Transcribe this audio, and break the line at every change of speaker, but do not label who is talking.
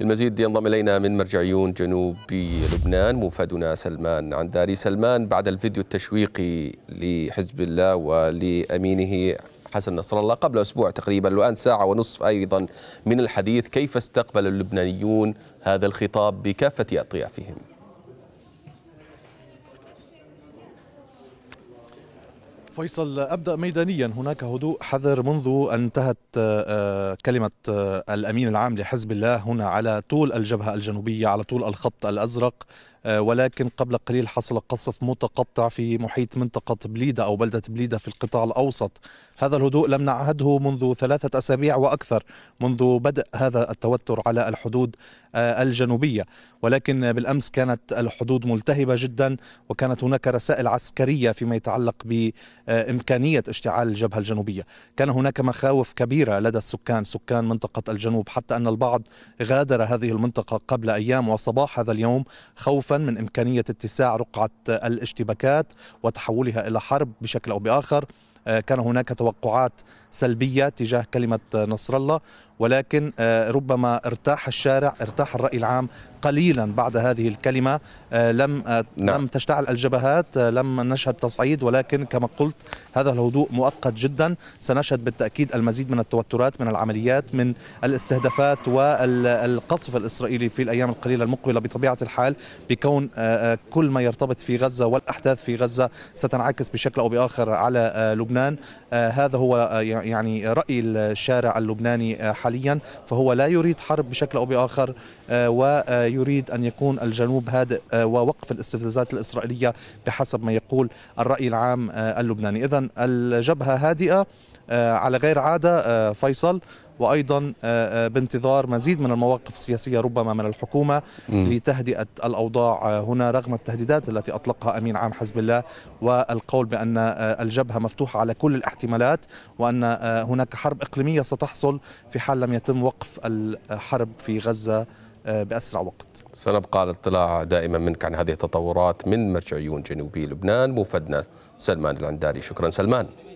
للمزيد ينضم إلينا من مرجعيون جنوب لبنان موفدنا سلمان عنداري سلمان بعد الفيديو التشويقي لحزب الله ولأمينه حسن نصر الله قبل أسبوع تقريبا الآن ساعة ونصف أيضا من الحديث كيف استقبل اللبنانيون هذا الخطاب بكافة أطيافهم
فيصل ابدا ميدانيا هناك هدوء حذر منذ انتهت آه، آه، كلمه آه، الامين العام لحزب الله هنا على طول الجبهه الجنوبيه على طول الخط الازرق ولكن قبل قليل حصل قصف متقطع في محيط منطقة بليدة أو بلدة بليدة في القطاع الأوسط هذا الهدوء لم نعهده منذ ثلاثة أسابيع وأكثر منذ بدء هذا التوتر على الحدود الجنوبية ولكن بالأمس كانت الحدود ملتهبة جدا وكانت هناك رسائل عسكرية فيما يتعلق ب آه، إمكانية اشتعال الجبهة الجنوبية كان هناك مخاوف كبيرة لدى السكان سكان منطقة الجنوب حتى أن البعض غادر هذه المنطقة قبل أيام وصباح هذا اليوم خوفا من إمكانية اتساع رقعة الاشتباكات وتحولها إلى حرب بشكل أو بآخر آه، كان هناك توقعات سلبية تجاه كلمة نصر الله ولكن آه، ربما ارتاح الشارع ارتاح الرأي العام قليلا بعد هذه الكلمة آه، لم آه، نعم. لم تشتعل الجبهات آه، لم نشهد تصعيد ولكن كما قلت هذا الهدوء مؤقت جدا سنشهد بالتأكيد المزيد من التوترات من العمليات من الاستهدافات والقصف الإسرائيلي في الأيام القليلة المقبلة بطبيعة الحال بكون كل ما يرتبط في غزة والأحداث في غزة ستنعكس بشكل أو بآخر على لبنان هذا هو يعني رأي الشارع اللبناني حاليا فهو لا يريد حرب بشكل أو بآخر و يريد أن يكون الجنوب هادئ آه، ووقف الاستفزازات الإسرائيلية بحسب ما يقول الرأي العام آه، اللبناني إذا الجبهة هادئة آه، على غير عادة فيصل وايضا بانتظار مزيد من المواقف السياسيه ربما من الحكومه لتهدئه الاوضاع هنا رغم التهديدات التي اطلقها امين عام حزب الله والقول بان الجبهه مفتوحه على كل الاحتمالات وان هناك حرب اقليميه ستحصل في حال لم يتم وقف الحرب في غزه آه، بأسرع وقت
سنبقى على الاطلاع دائما منك عن هذه التطورات من مرجعيون جنوبي لبنان موفدنا سلمان العنداري شكرا سلمان